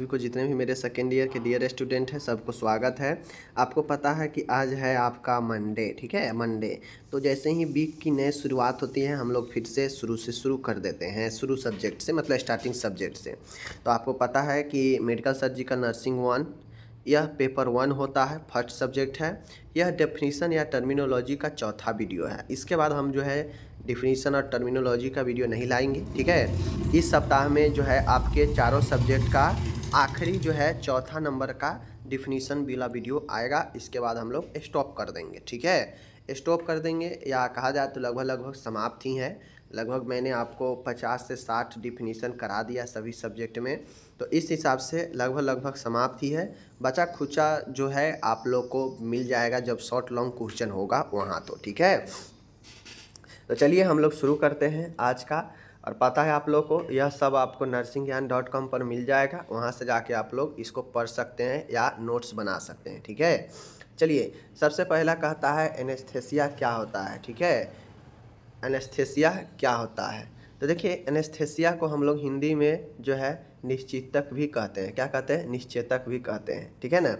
सभी को जितने भी मेरे सेकेंड ईयर के डियर स्टूडेंट हैं सबको स्वागत है आपको पता है कि आज है आपका मंडे ठीक है मंडे तो जैसे ही वीक की नई शुरुआत होती है हम लोग फिर से शुरू से शुरू कर देते हैं शुरू सब्जेक्ट से मतलब स्टार्टिंग सब्जेक्ट से तो आपको पता है कि मेडिकल सर्जिकल नर्सिंग वन यह पेपर वन होता है फर्स्ट सब्जेक्ट है यह डेफिनीसन या टर्मिनोलॉजी का चौथा वीडियो है इसके बाद हम जो है डिफिनीसन और टर्मिनोलॉजी का वीडियो नहीं लाएंगे ठीक है इस सप्ताह में जो है आपके चारों सब्जेक्ट का आखिरी जो है चौथा नंबर का डिफिनीसन बिला वीडियो आएगा इसके बाद हम लोग स्टॉप कर देंगे ठीक है स्टॉप कर देंगे या कहा जाए तो लगभग लगभग समाप्त ही है लगभग मैंने आपको 50 से 60 डिफिनीसन करा दिया सभी सब्जेक्ट में तो इस हिसाब से लगभग लगभग समाप्त ही है बचा खुचा जो है आप लोग को मिल जाएगा जब शॉर्ट लॉन्ग क्वेश्चन होगा वहाँ तो ठीक है तो चलिए हम लोग शुरू करते हैं आज का और पता है आप लोग को यह सब आपको नर्सिंग ज्ञान डॉट कॉम पर मिल जाएगा वहाँ से जाके आप लोग इसको पढ़ सकते हैं या नोट्स बना सकते हैं ठीक है चलिए सबसे पहला कहता है एनेस्थेसिया क्या होता है ठीक है एनेस्थेसिया क्या होता है तो देखिए एनेस्थेसिया को हम लोग हिंदी में जो है निश्चितक भी कहते हैं क्या कहते हैं निश्चेतक भी कहते हैं ठीक है ना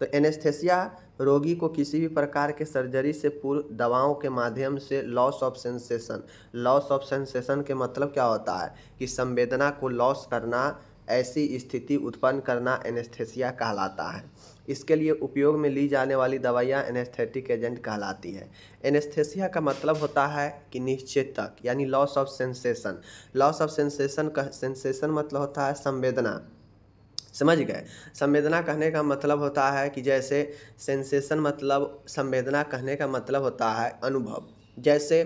तो एनेस्थेसिया रोगी को किसी भी प्रकार के सर्जरी से पूर्व दवाओं के माध्यम से loss of sensation loss of sensation के मतलब क्या होता है कि संवेदना को लॉस करना ऐसी स्थिति उत्पन्न करना एनेस्थेसिया कहलाता है इसके लिए उपयोग में ली जाने वाली दवाइयाँ एनेस्थेटिक एजेंट कहलाती है एनेस्थेसिया का मतलब होता है कि निश्चेतक यानी loss of sensation loss of sensation का सेंसेशन मतलब होता है संवेदना समझ गए संवेदना कहने का मतलब होता है कि जैसे सेंसेशन मतलब संवेदना कहने का मतलब होता है अनुभव जैसे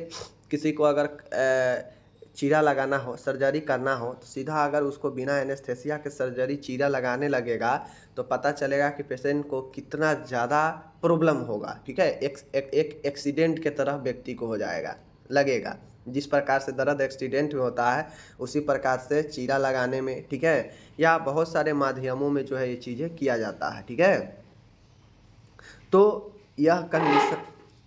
किसी को अगर ए, चीरा लगाना हो सर्जरी करना हो तो सीधा अगर उसको बिना एनेस्थेसिया के सर्जरी चीरा लगाने लगेगा तो पता चलेगा कि पेशेंट को कितना ज़्यादा प्रॉब्लम होगा ठीक है एक एक एक्सीडेंट के तरह व्यक्ति को हो जाएगा लगेगा जिस प्रकार से दर्द एक्सीडेंट में होता है उसी प्रकार से चीरा लगाने में ठीक है या बहुत सारे माध्यमों में जो है ये चीज़ें किया जाता है ठीक है तो यह कंडीशन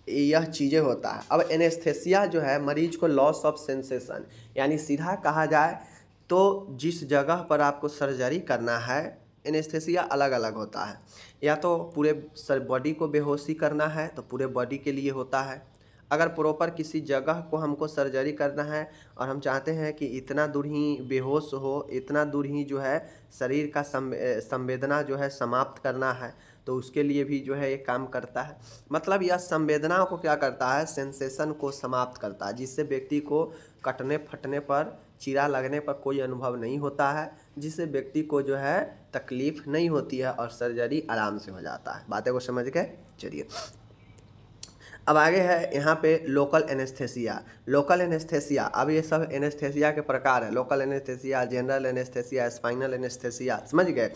यह चीज़ें होता है अब एनेस्थेसिया जो है मरीज को लॉस ऑफ सेंसेशन यानी सीधा कहा जाए तो जिस जगह पर आपको सर्जरी करना है एनेस्थेसिया अलग अलग होता है या तो पूरे सर बॉडी को बेहोशी करना है तो पूरे बॉडी के लिए होता है अगर प्रॉपर किसी जगह को हमको सर्जरी करना है और हम चाहते हैं कि इतना दूर ही बेहोश हो इतना दूर ही जो है शरीर का संवेदना जो है समाप्त करना है तो उसके लिए भी जो है ये काम करता है मतलब यह संवेदनाओं को क्या करता है सेंसेशन को समाप्त करता है जिससे व्यक्ति को कटने फटने पर चीरा लगने पर कोई अनुभव नहीं होता है जिससे व्यक्ति को जो है तकलीफ नहीं होती है और सर्जरी आराम से हो जाता है बातें को समझ के चलिए अब आगे है यहाँ पे लोकल एनेस्थेसिया लोकल एनेस्थेसिया अब ये सब एनेस्थेसिया के प्रकार है local anaesthesia general anaesthesia spinal anaesthesia समझ गए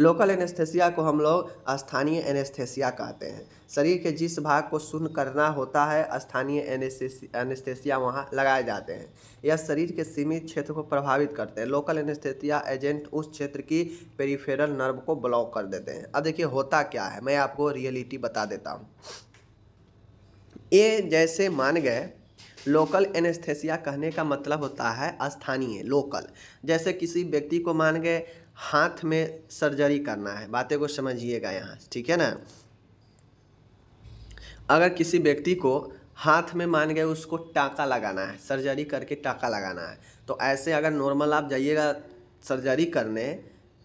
लोकल एनेस्थेसिया को हम लोग स्थानीय एनेस्थेसिया कहते हैं शरीर के जिस भाग को सुन्न करना होता है स्थानीय एनेस्थेसिया वहाँ लगाए जाते हैं यह शरीर के सीमित क्षेत्र को प्रभावित करते हैं लोकल एनेस्थेसिया एजेंट उस क्षेत्र की पेरीफेरल नर्व को ब्लॉक कर देते हैं अब देखिए होता क्या है मैं आपको रियलिटी बता देता हूँ ये जैसे मान गए लोकल एनेस्थेसिया कहने का मतलब होता है स्थानीय लोकल जैसे किसी व्यक्ति को मान गए हाथ में सर्जरी करना है बातें को समझिएगा यहाँ ठीक है ना अगर किसी व्यक्ति को हाथ में मान गए उसको टाका लगाना है सर्जरी करके टाका लगाना है तो ऐसे अगर नॉर्मल आप जाइएगा सर्जरी करने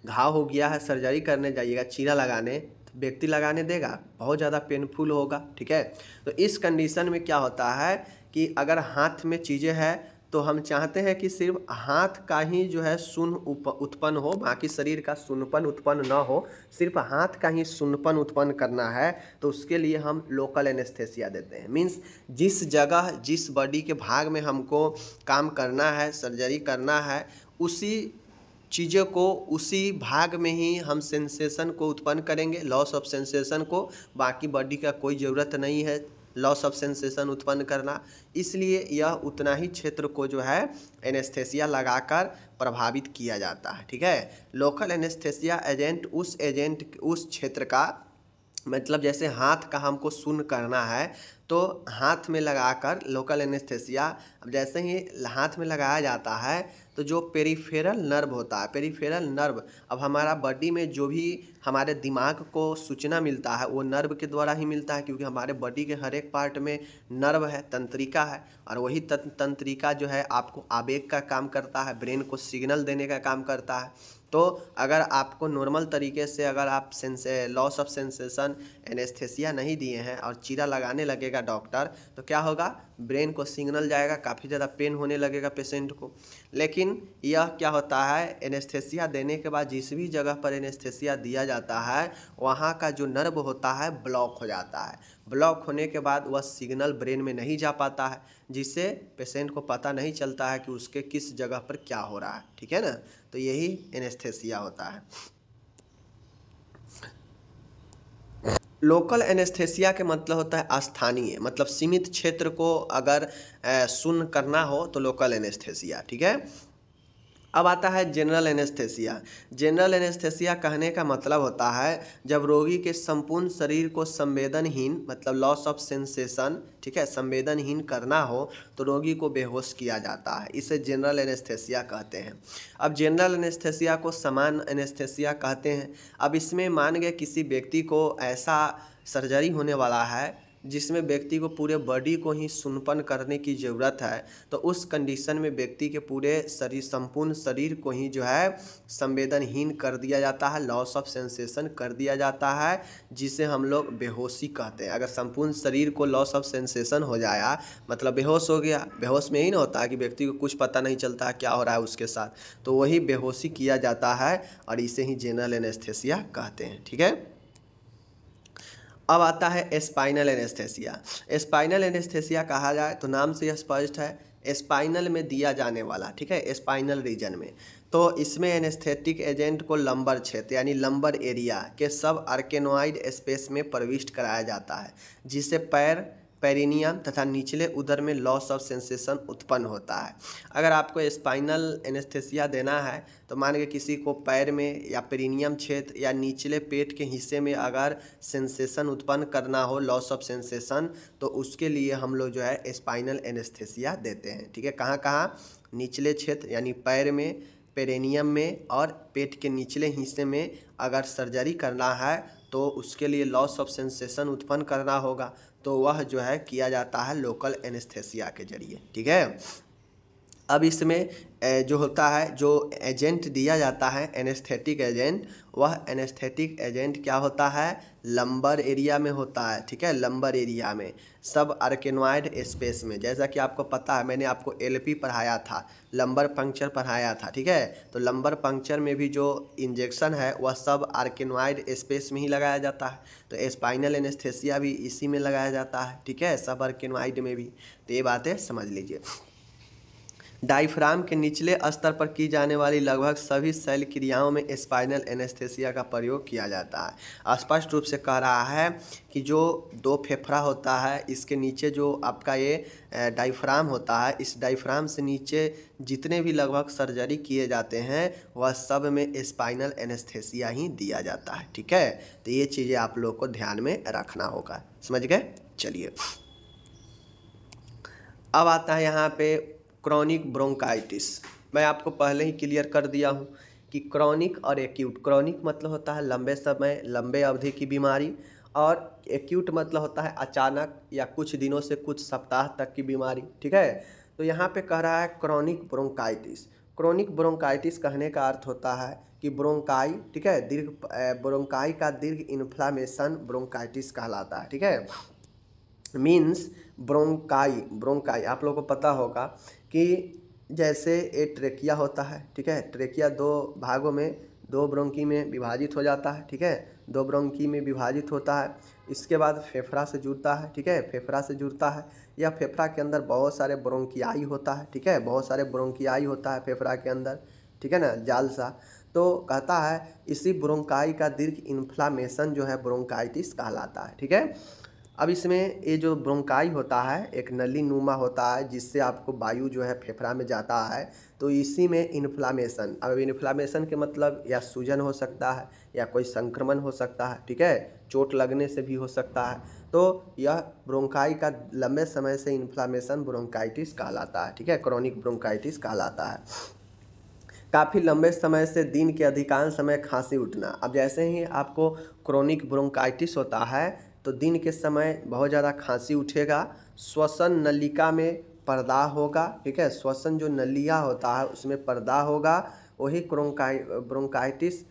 घाव हो गया है सर्जरी करने जाइएगा चीरा लगाने तो व्यक्ति लगाने देगा बहुत ज़्यादा पेनफुल होगा ठीक है तो इस कंडीशन में क्या होता है कि अगर हाथ में चीज़ें हैं तो हम चाहते हैं कि सिर्फ हाथ का ही जो है सुन उत्पन्न हो बाकी शरीर का सुनपन उत्पन्न ना हो सिर्फ हाथ का ही सुनपन उत्पन्न करना है तो उसके लिए हम लोकल एनेस्थेसिया देते हैं मीन्स जिस जगह जिस बॉडी के भाग में हमको काम करना है सर्जरी करना है उसी चीज़ों को उसी भाग में ही हम सेंसेशन को उत्पन्न करेंगे लॉस ऑफ सेंसेशन को बाकी बॉडी का कोई ज़रूरत नहीं है लॉस ऑफ सेंसेशन उत्पन्न करना इसलिए यह उतना ही क्षेत्र को जो है एनेस्थेसिया लगाकर प्रभावित किया जाता है ठीक है लोकल एनेस्थेसिया एजेंट उस एजेंट उस क्षेत्र का मतलब जैसे हाथ का हमको सुन करना है तो हाथ में लगाकर लोकल एनेस्थेसिया अब जैसे ही हाथ में लगाया जाता है तो जो पेरीफेरल नर्व होता है पेरीफेरल नर्व अब हमारा बॉडी में जो भी हमारे दिमाग को सूचना मिलता है वो नर्व के द्वारा ही मिलता है क्योंकि हमारे बॉडी के हर एक पार्ट में नर्व है तंत्रिका है और वही तंत्रिका जो है आपको आवेग का काम करता है ब्रेन को सिग्नल देने का काम करता है तो अगर आपको नॉर्मल तरीके से अगर आप sense loss of sensation anaesthesia नहीं दिए हैं और चीरा लगाने लगेगा डॉक्टर तो क्या होगा ब्रेन को सिग्नल जाएगा काफ़ी ज़्यादा पेन होने लगेगा पेशेंट को लेकिन यह क्या होता है एनेस्थेसिया देने के बाद जिस भी जगह पर एनेस्थेसिया दिया जाता है वहाँ का जो नर्व होता है ब्लॉक हो जाता है ब्लॉक होने के बाद वह सिग्नल ब्रेन में नहीं जा पाता है जिससे पेशेंट को पता नहीं चलता है कि उसके किस जगह पर क्या हो रहा है ठीक है ना तो यही एनेस्थेसिया होता है लोकल एनेस्थेसिया के मतलब होता है स्थानीय मतलब सीमित क्षेत्र को अगर सुन करना हो तो लोकल एनेस्थेसिया ठीक है अब आता है जनरल एनेस्थेसिया जनरल एनेस्थेसिया कहने का मतलब होता है जब रोगी के संपूर्ण शरीर को संवेदनहीन मतलब लॉस ऑफ सेंसेशन ठीक है संवेदनहीन करना हो तो रोगी को बेहोश किया जाता है इसे जनरल एनेस्थेसिया कहते हैं अब जनरल एनेस्थेसिया को समान एनेस्थेसिया कहते हैं अब इसमें मान गए किसी व्यक्ति को ऐसा सर्जरी होने वाला है जिसमें व्यक्ति को पूरे बॉडी को ही सुनपन करने की ज़रूरत है तो उस कंडीशन में व्यक्ति के पूरे शरीर संपूर्ण शरीर को ही जो है संवेदनहीन कर दिया जाता है लॉस ऑफ सेंसेशन कर दिया जाता है जिसे हम लोग बेहोशी कहते हैं अगर संपूर्ण शरीर को लॉस ऑफ सेंसेशन हो जाया मतलब बेहोश हो गया बेहोश में यही ना होता कि व्यक्ति को कुछ पता नहीं चलता क्या हो रहा है उसके साथ तो वही बेहोशी किया जाता है और इसे ही जेनरल एनेस्थेसिया कहते हैं ठीक है अब आता है स्पाइनल एनेस्थेसिया स्पाइनल एनेस्थेसिया कहा जाए तो नाम से यह स्पष्ट है स्पाइनल में दिया जाने वाला ठीक है स्पाइनल रीजन में तो इसमें एनेस्थेटिक एजेंट को लंबर क्षेत्र यानी लंबर एरिया के सब आर्केनोइड स्पेस में प्रविष्ट कराया जाता है जिसे पैर पेरिनियम तथा निचले उदर में लॉस ऑफ सेंसेशन उत्पन्न होता है अगर आपको स्पाइनल एनेस्थेसिया देना है तो मान के किसी को पैर में या पेरिनियम क्षेत्र या निचले पेट के हिस्से में अगर सेंसेशन उत्पन्न करना हो लॉस ऑफ सेंसेशन तो उसके लिए हम लोग जो है स्पाइनल एनेस्थेसिया देते हैं ठीक है कहाँ कहाँ निचले क्षेत्र यानी पैर में पेरेनियम में और पेट के निचले हिस्से में अगर सर्जरी करना है तो उसके लिए लॉस ऑफ सेंसेशन उत्पन्न करना होगा तो वह जो है किया जाता है लोकल एनेस्थेसिया के जरिए ठीक है अब इसमें जो होता है जो एजेंट दिया जाता है एनेस्थेटिक एजेंट वह एनेस्थेटिक एजेंट क्या होता है लंबर एरिया में होता है ठीक है लंबर एरिया में सब आर्केनॉइड स्पेस में जैसा कि आपको पता है मैंने आपको एलपी पढ़ाया था लंबर पंक्चर पढ़ाया था ठीक है तो लंबर पंक्चर में भी जो इंजेक्शन है वह सब आर्केनॉइड स्पेस में ही लगाया जाता है तो स्पाइनल एनेस्थेसिया भी इसी में लगाया जाता है ठीक है सब आर्केनॉइड में भी तो ये बातें समझ लीजिए डाइफ्राम के निचले स्तर पर की जाने वाली लगभग सभी शैल क्रियाओं में स्पाइनल एनेस्थेसिया का प्रयोग किया जाता है स्पष्ट रूप से कह रहा है कि जो दो फेफड़ा होता है इसके नीचे जो आपका ये डाइफ्राम होता है इस डाइफ्राम से नीचे जितने भी लगभग सर्जरी किए जाते हैं वह सब में स्पाइनल एनेस्थेसिया ही दिया जाता है ठीक है तो ये चीज़ें आप लोग को ध्यान में रखना होगा समझ गए चलिए अब आता है यहाँ पे क्रॉनिक ब्रोंकाइटिस मैं आपको पहले ही क्लियर कर दिया हूँ कि क्रॉनिक और एक्यूट क्रॉनिक मतलब होता है लंबे समय लंबे अवधि की बीमारी और एक्यूट मतलब होता है अचानक या कुछ दिनों से कुछ सप्ताह तक की बीमारी ठीक है तो यहाँ पे कह रहा है क्रॉनिक ब्रोंकाइटिस क्रॉनिक ब्रोंकाइटिस कहने का अर्थ होता है कि ब्रोंकाई ठीक है दीर्घ ब्रोंकाई का दीर्घ इन्फ्लामेशन ब्रोंकाइटिस कहलाता है ठीक है मीन्स ब्रोंकाई ब्रोंकाई आप लोगों को पता होगा कि जैसे एक ट्रेकिया होता है ठीक है ट्रेकिया दो भागों में दो ब्रोंकी में विभाजित हो जाता है ठीक है दो ब्रोंकी में विभाजित होता है इसके बाद फेफड़ा से जुड़ता है ठीक है फेफड़ा से जुड़ता है या फेफड़ा के अंदर बहुत सारे ब्रोंकियाई होता है ठीक है बहुत सारे ब्रोंकियाई होता है फेफड़ा के अंदर ठीक है ना जाल सा तो कहता है इसी ब्रोंकाई का दीर्घ इन्फ्लामेशन जो है ब्रोंकाइटिस कहलाता है ठीक है अब इसमें ये जो ब्रोंकाई होता है एक नली नुमा होता है जिससे आपको वायु जो है फेफड़ा में जाता है तो इसी में इन्फ्लामेशन अब इन्फ्लामेशन के मतलब या सूजन हो सकता है या कोई संक्रमण हो सकता है ठीक है चोट लगने से भी हो सकता है तो यह ब्रोंकाई का लंबे समय से इन्फ्लामेशन ब्रोंकाइटिस कहलाता है ठीक है क्रॉनिक ब्रोंकाइटिस कहलाता है काफ़ी लंबे समय से दिन के अधिकांश समय खांसी उठना अब जैसे ही आपको क्रोनिक ब्रोंकाइटिस होता है तो दिन के समय बहुत ज़्यादा खांसी उठेगा श्वसन नलिका में पर्दा होगा ठीक है श्वसन जो नलिया होता है उसमें पर्दा होगा वही क्रोंकाइ ब्रोंकाइटिस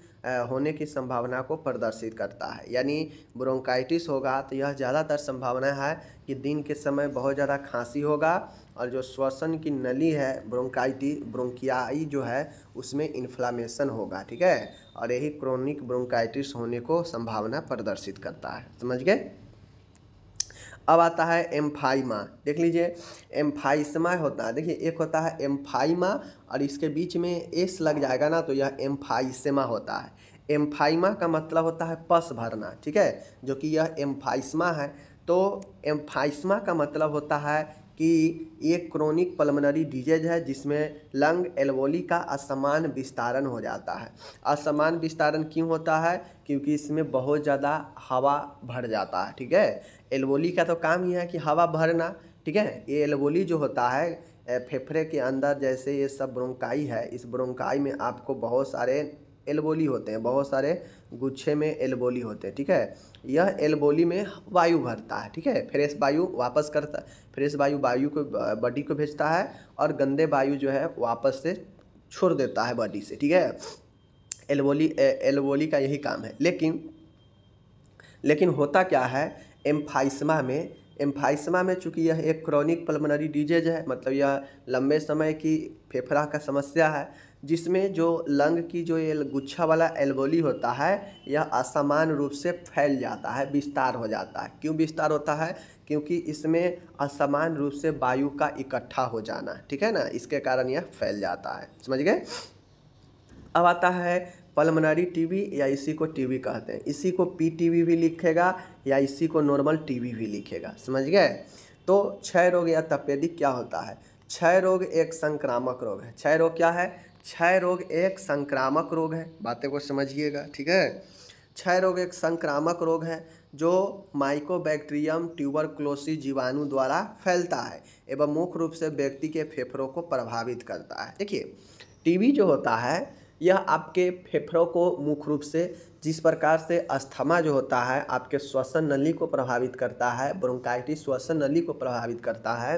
होने की संभावना को प्रदर्शित करता है यानी ब्रोंकाइटिस होगा तो यह ज़्यादातर संभावना है कि दिन के समय बहुत ज़्यादा खांसी होगा और जो श्वसन की नली है ब्रोंकाइटी ब्रोंकियाई जो है उसमें इन्फ्लामेशन होगा ठीक है और यही क्रोनिक ब्रोंकाइटिस होने को संभावना प्रदर्शित करता है समझ गए अब आता है एम्फाइमा देख लीजिए एम्फाइसमा होता है देखिए एक होता है एम्फाइमा और इसके बीच में एस लग जाएगा ना तो यह एम्फाइसमा होता है एम्फाइमा का मतलब होता है पस भरना ठीक है जो कि यह एम्फाइसमा है तो एम्फाइसमा का मतलब होता है कि एक क्रोनिक पल्मोनरी डिजीज है जिसमें लंग एल्वोली का असमान विस्तारण हो जाता है असमान विस्तारण क्यों होता है क्योंकि इसमें बहुत ज़्यादा हवा भर जाता है ठीक है एल्वोली का तो काम ही है कि हवा भरना ठीक है ये एल्वोली जो होता है फेफड़े के अंदर जैसे ये सब ब्रोंकाई है इस ब्रोंकाई में आपको बहुत सारे एल्वोली होते हैं बहुत सारे गुच्छे में एलबोली होते हैं ठीक है यह एलबोली में वायु भरता है ठीक है फ्रेश वायु वापस करता फ्रेश वायु वायु को बॉडी को भेजता है और गंदे वायु जो है वापस से छोड़ देता है बॉडी से ठीक है एलबोली एलबोली का यही काम है लेकिन लेकिन होता क्या है एम्फाइसमा में एम्फाइसमा में चूँकि यह एक क्रॉनिक पल्मोनरी डिजीज है मतलब यह लंबे समय की फेफड़ा का समस्या है जिसमें जो लंग की जो ये गुच्छा वाला एल्बोली होता है यह असमान रूप से फैल जाता है विस्तार हो जाता है क्यों विस्तार होता है क्योंकि इसमें असमान रूप से वायु का इकट्ठा हो जाना ठीक है ना इसके कारण यह फैल जाता है समझ गए अब आता है पलमनरी टीवी या इसी को टीवी कहते हैं इसी को पीटीवी भी लिखेगा या इसी को नॉर्मल टीवी भी लिखेगा समझ गए तो क्षय रोग या तपेदिक क्या होता है क्षय रोग एक संक्रामक रोग है क्षय रोग क्या है क्षय रोग एक संक्रामक रोग है बातें को समझिएगा ठीक है क्षय रोग एक संक्रामक रोग है जो माइकोबैक्टीरियम ट्यूबरक्लोसी जीवाणु द्वारा फैलता है एवं मुख्य रूप से व्यक्ति के फेफड़ों को प्रभावित करता है देखिए टीबी जो होता है यह आपके फेफड़ों को मुख्य रूप से जिस प्रकार से अस्थमा जो होता है आपके श्वसन नली को प्रभावित करता है ब्रोंकाइटिस श्वसन नली को प्रभावित करता है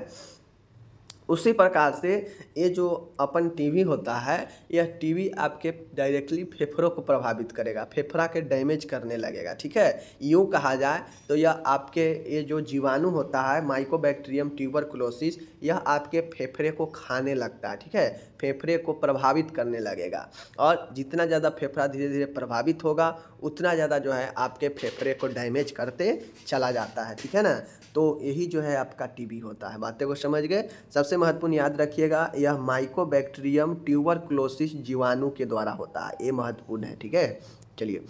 उसी प्रकार से ये जो अपन टीवी होता है यह टीवी आपके डायरेक्टली फेफड़ों को प्रभावित करेगा फेफड़ा के डैमेज करने लगेगा ठीक है यूँ कहा जाए तो यह आपके ये जो जीवाणु होता है माइकोबैक्टीरियम ट्यूबरकुलोसिस यह आपके फेफड़े को खाने लगता है ठीक है फेफड़े को प्रभावित करने लगेगा और जितना ज़्यादा फेफड़ा धीरे धीरे प्रभावित होगा उतना ज़्यादा जो है आपके फेफड़े को डैमेज करते चला जाता है ठीक है ना तो यही जो है आपका टीबी होता है बातें को समझ गए सबसे महत्वपूर्ण याद रखिएगा यह माइकोबैक्टीरियम ट्यूबरक्लोसिस जीवाणु के द्वारा होता है ये महत्वपूर्ण है ठीक है चलिए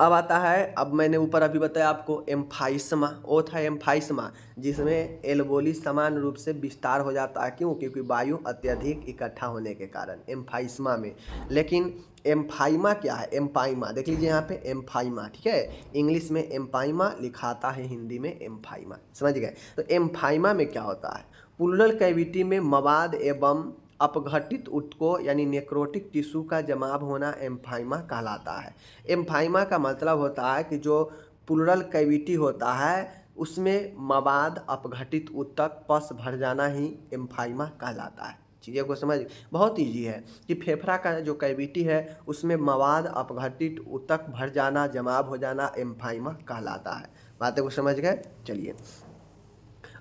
अब आता है अब मैंने ऊपर अभी बताया आपको एम्फाइसमा वो था एम्फाइसमा जिसमें एल्बोली समान रूप से विस्तार हो जाता है क्यों क्योंकि वायु अत्यधिक इकट्ठा होने के कारण एम्फाइसमा में लेकिन एम्फाइमा क्या है एम्पाइमा देख लीजिए यहाँ पे एम्फाइमा ठीक है इंग्लिश में एम्पाइमा लिखाता है हिंदी में एम्फाइमा समझ गए तो एम्फाइमा में क्या होता है पुलर कैविटी में मवाद एवं अपघटित उत्को यानी नेक्रोटिक टिश्यू का जमाव होना एम्फाइमा कहलाता है एम्फाइमा का मतलब होता है कि जो पुलरल कैविटी होता है उसमें मवाद अपघटित उत्तक पस भर जाना ही एम्फाइमा कहलाता है चीज़ें को समझ बहुत ईजी है कि फेफड़ा का जो कैविटी है उसमें मवाद अपघटित उत्तक भर जाना जमाव हो जाना एम्फाइमा कहलाता है बातें को समझ गए चलिए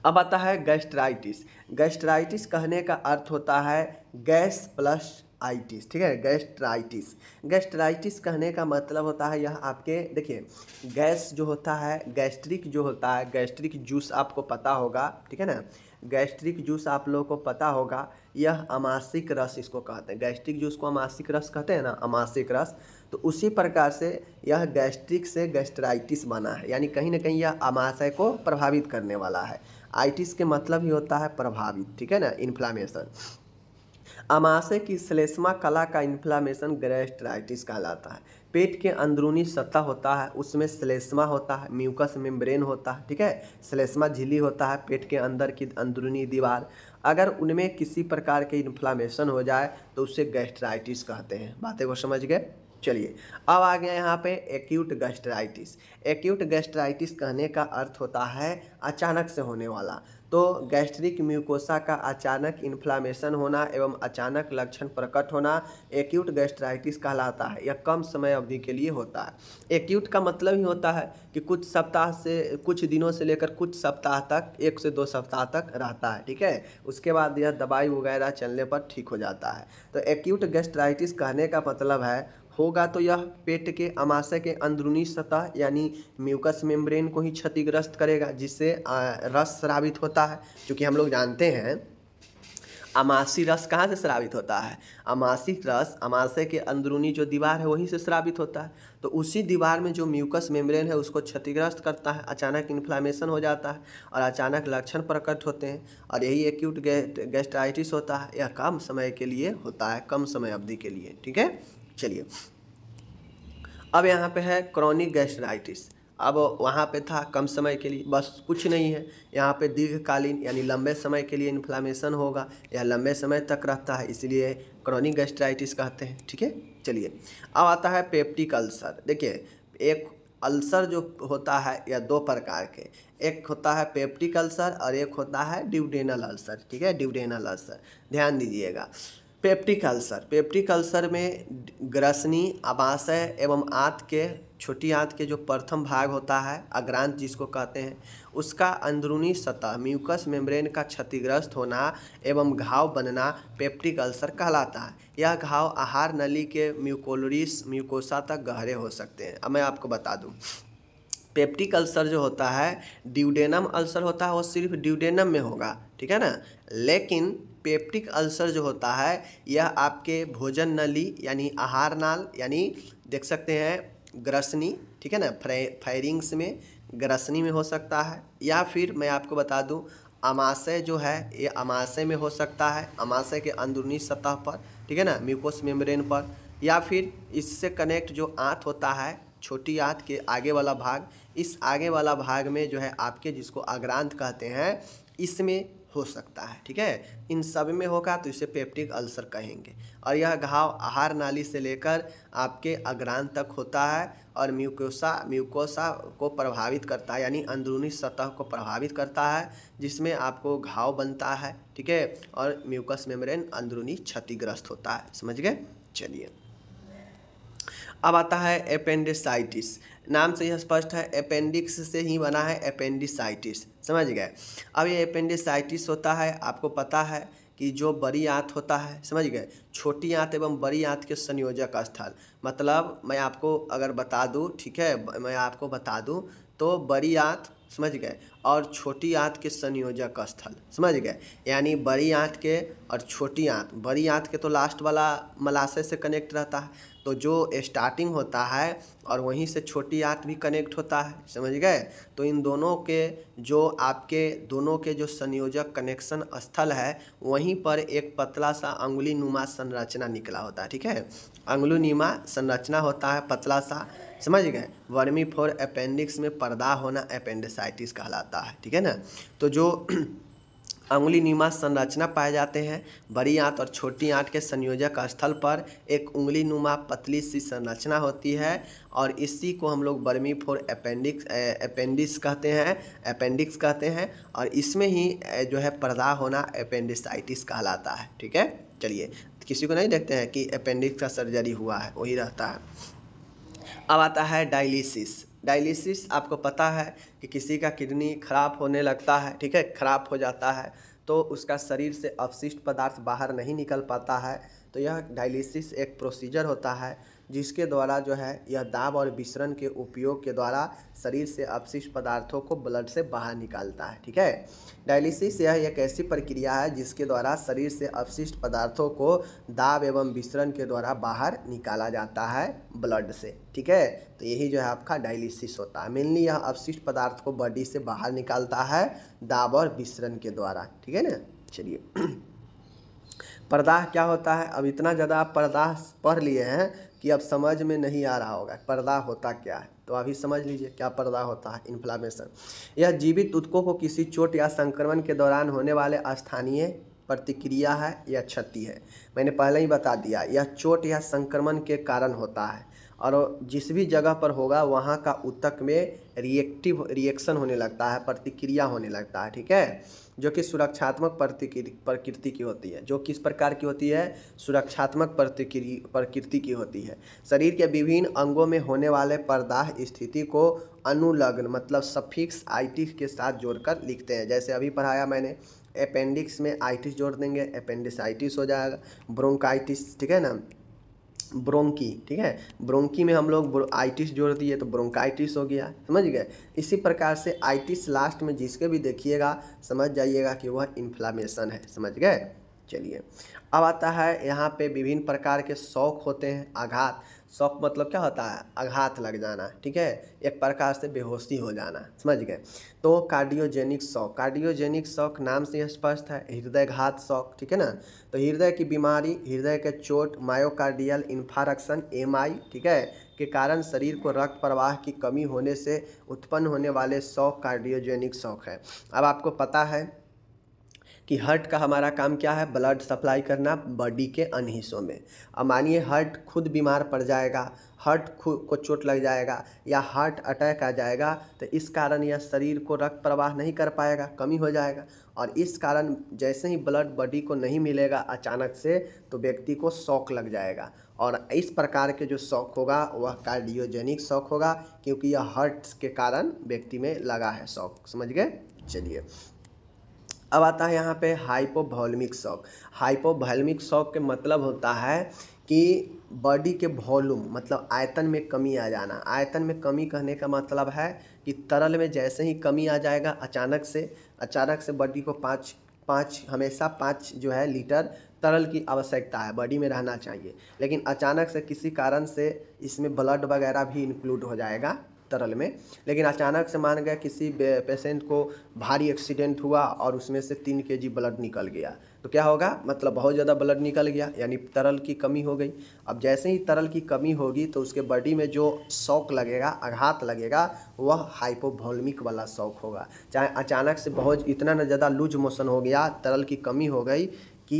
अब आता है गैस्ट्राइटिस गैस्ट्राइटिस कहने का अर्थ होता है गैस प्लस आइटिस ठीक है गैस्ट्राइटिस गैस्ट्राइटिस कहने का मतलब होता है यह आपके देखिए गैस जो होता है गैस्ट्रिक जो होता है गैस्ट्रिक जूस आपको पता होगा ठीक है ना गैस्ट्रिक जूस आप लोगों को पता होगा यह अमासिक रस इसको कहते हैं गैस्ट्रिक जूस को अमासिक रस कहते हैं ना अमासिक रस तो उसी प्रकार से यह गैस्ट्रिक से गैस्ट्राइटिस बना है यानी कहीं ना कहीं यह अमाशय को प्रभावित करने वाला है आइटिस के मतलब ही होता है प्रभावित ठीक है ना इन्फ्लामेशन अमाशय की श्लेष्मा कला का इन्फ्लामेशन गैस्ट्राइटिस कहलाता है पेट के अंदरूनी सतह होता है उसमें श्लेष्मा होता है म्यूकस मेम्ब्रेन होता है ठीक है श्लेष्मा झिली होता है पेट के अंदर की अंदरूनी दीवार अगर उनमें किसी प्रकार के इन्फ्लामेशन हो जाए तो उसे गैस्ट्राइटिस कहते हैं बातें को समझ गए चलिए अब आ गया यहाँ पे एक्यूट गैस्ट्राइटिस एक्यूट गैस्ट्राइटिस कहने का अर्थ होता है अचानक से होने वाला तो गैस्ट्रिक म्यूकोसा का अचानक इन्फ्लामेशन होना एवं अचानक लक्षण प्रकट होना एक्यूट गैस्ट्राइटिस कहलाता है यह कम समय अवधि के लिए होता है एक्यूट का मतलब ही होता है कि कुछ सप्ताह से कुछ दिनों से लेकर कुछ सप्ताह तक एक से दो सप्ताह तक रहता है ठीक है उसके बाद यह दवाई वगैरह चलने पर ठीक हो जाता है तो एक्यूट गैस्ट्राइटिस कहने का मतलब है होगा तो यह पेट के अमाशय के अंदरूनी सतह यानी म्यूकस मेम्ब्रेन को ही क्षतिग्रस्त करेगा जिससे रस श्रावित होता है चूँकि हम लोग जानते हैं अमासी रस कहाँ से श्रावित होता है अमासी रस अमाशय के अंदरूनी जो दीवार है वहीं से श्रावित होता है तो उसी दीवार में जो म्यूकस मेम्ब्रेन है उसको क्षतिग्रस्त करता है अचानक इन्फ्लामेशन हो जाता है और अचानक लक्षण प्रकट होते हैं और यही एक्यूट गेस्ट्राइटिस होता है यह कम समय के लिए होता है कम समय अवधि के लिए ठीक है चलिए अब यहाँ पे है क्रॉनिक गैस्ट्राइटिस अब वहाँ पे था कम समय के लिए बस कुछ नहीं है यहाँ पे दीर्घकालीन यानी लंबे समय के लिए इन्फ्लामेशन होगा या लंबे समय तक रहता है इसलिए क्रॉनिक गैस्ट्राइटिस कहते हैं ठीक है चलिए अब आता है पेप्टिक अल्सर देखिए एक अल्सर जो होता है या दो प्रकार के एक होता है पेप्टिक अल्सर और एक होता है ड्यूडेनल अल्सर ठीक है ड्यूडेनल अल्सर ध्यान दीजिएगा पेप्टिक अल्सर पेप्टिक अल्सर में ग्रसनी आमाशय एवं आंत के छोटी आंत के जो प्रथम भाग होता है अग्रांत जिसको कहते हैं उसका अंदरूनी सतह म्यूकस मेम्ब्रेन का क्षतिग्रस्त होना एवं घाव बनना पेप्टिक अल्सर कहलाता है यह घाव आहार नली के म्यूकोलोरिस म्यूकोसा तक गहरे हो सकते हैं अब मैं आपको बता दूं पेप्टिक अल्सर जो होता है ड्यूडेनम अल्सर होता है वो सिर्फ ड्यूडेनम में होगा ठीक है ना लेकिन पेप्टिक अल्सर जो होता है यह आपके भोजन नली यानी आहार नाल यानी देख सकते हैं ग्रसनी ठीक है ना फायरिंग्स में ग्रसनी में हो सकता है या फिर मैं आपको बता दूं अमाशय जो है ये अमाशय में हो सकता है अमाशय के अंदरूनी सतह पर ठीक है ना म्यूकोस मेम्ब्रेन पर या फिर इससे कनेक्ट जो आँत होता है छोटी आँत के आगे वाला भाग इस आगे वाला भाग में जो है आपके जिसको अग्रांत कहते हैं इसमें हो सकता है ठीक है इन सब में होगा तो इसे पेप्टिक अल्सर कहेंगे और यह घाव आहार नाली से लेकर आपके अग्रान तक होता है और म्यूकोसा म्यूकोसा को प्रभावित करता है यानी अंदरूनी सतह को प्रभावित करता है जिसमें आपको घाव बनता है ठीक है और म्यूकस मेम्ब्रेन अंदरूनी क्षतिग्रस्त होता है समझ गए चलिए अब आता है अपेंडिसाइटिस नाम से यह स्पष्ट है अपेंडिक्स से ही बना है अपेंडिसाइटिस समझ गए अब ये अपेंडिसाइटिस होता है आपको पता है कि जो बड़ी आँत होता है समझ गए छोटी आँत एवं बड़ी आँत के संयोजक स्थल मतलब मैं आपको अगर बता दूँ ठीक है मैं आपको बता दूँ तो बड़ी आँत समझ गए और छोटी आँत के संयोजक स्थल समझ गए यानी बड़ी आँत के और छोटी आँत बड़ी आँत के तो लास्ट वाला मलाशय से कनेक्ट रहता है तो जो स्टार्टिंग होता है और वहीं से छोटी आँत भी कनेक्ट होता है समझ गए तो इन दोनों के जो आपके दोनों के जो संयोजक कनेक्शन स्थल है वहीं पर एक पतला सा अंगुली संरचना निकला होता है ठीक है अंगुली नुमा संरचना होता है पतला सा समझ गए वर्मी फोर अपेंडिक्स में पर्दा होना अपेंडिसाइटिस कहलाता है ठीक है ना तो जो अंगुली नुमा संरचना पाए जाते हैं बड़ी आंत और छोटी आंत के संयोजक स्थल पर एक उंगली नुमा पतली सी संरचना होती है और इसी को हम लोग बर्मी फोर अपेंडिक्स अपेंडिक्स कहते हैं अपेंडिक्स कहते हैं और इसमें ही जो है पर्दा होना अपेंडिसाइटिस कहलाता है ठीक है चलिए किसी को नहीं देखते हैं कि अपेंडिक्स का सर्जरी हुआ है वही रहता है अब आता है डायलिसिस डायलिसिस आपको पता है कि किसी का किडनी खराब होने लगता है ठीक है खराब हो जाता है तो उसका शरीर से अवशिष्ट पदार्थ बाहर नहीं निकल पाता है तो यह डायलिसिस एक प्रोसीजर होता है जिसके द्वारा जो है यह दाब और मिश्रण के उपयोग के द्वारा शरीर से अपशिष्ट पदार्थों को ब्लड से बाहर निकालता है ठीक है डायलिसिस यह एक ऐसी प्रक्रिया है जिसके द्वारा शरीर से अपशिष्ट पदार्थों को दाब एवं मिश्रण के द्वारा बाहर निकाला जाता है ब्लड से ठीक है तो यही जो है आपका डायलिसिस होता है मेनली यह अपशिष्ट पदार्थ को बॉडी से बाहर निकालता है दाब और मिश्रण के द्वारा ठीक है न चलिए पर्दाह क्या होता है अब इतना ज़्यादा आप पर्दाह पढ़ लिए हैं कि अब समझ में नहीं आ रहा होगा पर्दा होता क्या है तो अभी समझ लीजिए क्या पर्दा होता है इन्फ्लामेशन यह जीवित उत्कों को किसी चोट या संक्रमण के दौरान होने वाले स्थानीय प्रतिक्रिया है या क्षति है मैंने पहले ही बता दिया यह चोट या संक्रमण के कारण होता है और जिस भी जगह पर होगा वहाँ का उत्तक में रिएक्टिव रिएक्शन होने लगता है प्रतिक्रिया होने लगता है ठीक है जो कि सुरक्षात्मक प्रकृति की होती है जो किस प्रकार की होती है सुरक्षात्मक प्रतिक्रिया प्रकृति की होती है शरीर के विभिन्न अंगों में होने वाले प्रदाह स्थिति को अनुलग्न मतलब सफिक्स आईटिस के साथ जोड़कर लिखते हैं जैसे अभी पढ़ाया मैंने अपेंडिक्स में आईटिस जोड़ देंगे अपेंडिस हो जाएगा ब्रोंकाइटिस ठीक है ना ब्रोंकी ठीक है ब्रोंकी में हम लोग आइटिस जोड़ दिए तो ब्रोंकाइटिस हो गया समझ गए इसी प्रकार से आइटिस लास्ट में जिसके भी देखिएगा समझ जाइएगा कि वह इन्फ्लामेशन है समझ गए चलिए अब आता है यहाँ पे विभिन्न प्रकार के शौक होते हैं आघात शौक मतलब क्या होता है आघात लग जाना ठीक है एक प्रकार से बेहोशी हो जाना समझ गए तो कार्डियोजेनिक शौक कार्डियोजेनिक शौक नाम से स्पष्ट है हृदय घात शौक ठीक है ना तो हृदय की बीमारी हृदय के चोट मायोकार्डियल इन्फारक्शन एम ठीक है के कारण शरीर को रक्त प्रवाह की कमी होने से उत्पन्न होने वाले शौक कार्डियोजेनिक शौक है अब आपको पता है कि हार्ट का हमारा काम क्या है ब्लड सप्लाई करना बॉडी के अन्य हिस्सों में अब मानिए हार्ट खुद बीमार पड़ जाएगा हार्ट को चोट लग जाएगा या हार्ट अटैक आ जाएगा तो इस कारण यह शरीर को रक्त प्रवाह नहीं कर पाएगा कमी हो जाएगा और इस कारण जैसे ही ब्लड बॉडी को नहीं मिलेगा अचानक से तो व्यक्ति को शौक लग जाएगा और इस प्रकार के जो शौक होगा वह कार्डियोजेनिक शौक होगा क्योंकि यह हार्ट के कारण व्यक्ति में लगा है शौक समझ गए चलिए अब आता है यहाँ पे हाइपोवॉल्मिक शॉक हाइपोवॉल्मिक शॉक के मतलब होता है कि बॉडी के वॉल्यूम मतलब आयतन में कमी आ जाना आयतन में कमी कहने का मतलब है कि तरल में जैसे ही कमी आ जाएगा अचानक से अचानक से बॉडी को पाँच पाँच हमेशा पाँच जो है लीटर तरल की आवश्यकता है बॉडी में रहना चाहिए लेकिन अचानक से किसी कारण से इसमें ब्लड वगैरह भी इंक्लूड हो जाएगा तरल में लेकिन अचानक से मान गया किसी पेशेंट को भारी एक्सीडेंट हुआ और उसमें से तीन के जी ब्लड निकल गया तो क्या होगा मतलब बहुत ज़्यादा ब्लड निकल गया यानी तरल की कमी हो गई अब जैसे ही तरल की कमी होगी तो उसके बॉडी में जो शौक लगेगा आघात लगेगा वह हाइपोवोल्मिक वाला शौक होगा चाहे अचानक से बहुत इतना ना ज़्यादा लूज मोशन हो गया तरल की कमी हो गई कि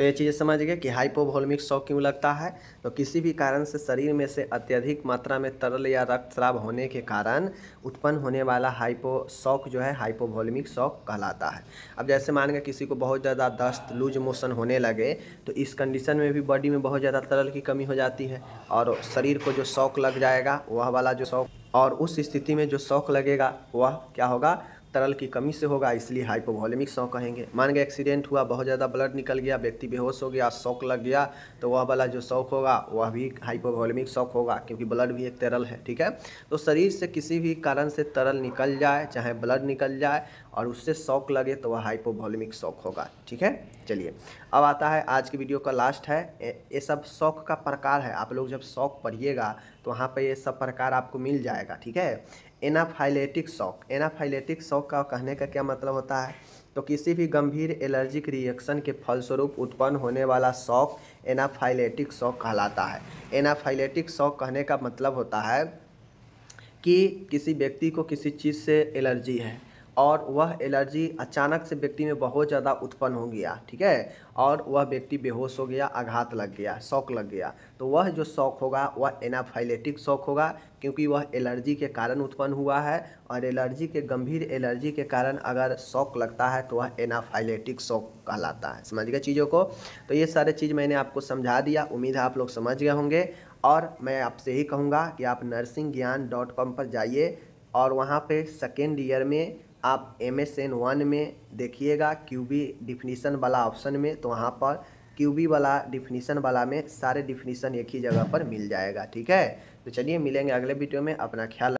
तो ये चीज़ें समझ गए कि हाइपोवोल्मिक शॉक क्यों लगता है तो किसी भी कारण से शरीर में से अत्यधिक मात्रा में तरल या रक्तस्राव होने के कारण उत्पन्न होने वाला हाइपो शॉक जो है हाइपोवोल्मिक शॉक कहलाता है अब जैसे मान गए किसी को बहुत ज़्यादा दस्त लूज मोशन होने लगे तो इस कंडीशन में भी बॉडी में बहुत ज़्यादा तरल की कमी हो जाती है और शरीर को जो शौक लग जाएगा वह वाला जो शौक और उस स्थिति में जो शौक लगेगा वह क्या होगा तरल की कमी से होगा इसलिए हाइपोवॉलेमिक शौक कहेंगे मान गए एक्सीडेंट हुआ बहुत ज़्यादा ब्लड निकल गया व्यक्ति बेहोश हो गया शौक लग गया तो वह वाला जो शौक होगा वह भी हाइपोवॉलेमिक शौक होगा क्योंकि ब्लड भी एक तरल है ठीक है तो शरीर से किसी भी कारण से तरल निकल जाए चाहे ब्लड निकल जाए और उससे शौक़ लगे तो वह हाइपोवॉलेमिक शौक़ होगा ठीक है चलिए अब आता है आज की वीडियो का लास्ट है ये सब शौक का प्रकार है आप लोग जब शौक पढ़िएगा तो वहाँ पर ये सब प्रकार आपको मिल जाएगा ठीक है एनाफाइलेटिक शॉक एनाफाइलेटिक शॉक का कहने का क्या मतलब होता है तो किसी भी गंभीर एलर्जिक रिएक्शन के फलस्वरूप उत्पन्न होने वाला शॉक एनाफाइलेटिक शॉक कहलाता है एनाफाइलेटिक शॉक कहने का मतलब होता है कि किसी व्यक्ति को किसी चीज़ से एलर्जी है और वह एलर्जी अचानक से व्यक्ति में बहुत ज़्यादा उत्पन्न हो गया ठीक है और वह व्यक्ति बेहोश हो गया आघात लग गया शौक लग गया तो वह जो शौक होगा वह एनाफाइलेटिक शौक होगा क्योंकि वह एलर्जी के कारण उत्पन्न हुआ है और एलर्जी के गंभीर एलर्जी के कारण अगर शौक लगता है तो वह एनाफाइलेटिक शौक कहलाता है समझ गए चीज़ों को तो ये सारे चीज़ मैंने आपको समझा दिया उम्मीद है आप लोग समझ गए होंगे और मैं आपसे ही कहूँगा कि आप नर्सिंग ज्ञान डॉट कॉम पर जाइए और वहाँ पे सेकेंड ईयर में आप एम एस एन वन में देखिएगा क्यू बी डिफिनीसन वाला ऑप्शन में तो वहाँ पर क्यू बी वाला डिफिनीसन वाला में सारे डिफिनीसन एक ही जगह पर मिल जाएगा ठीक है तो चलिए मिलेंगे अगले वीडियो में अपना ख्याल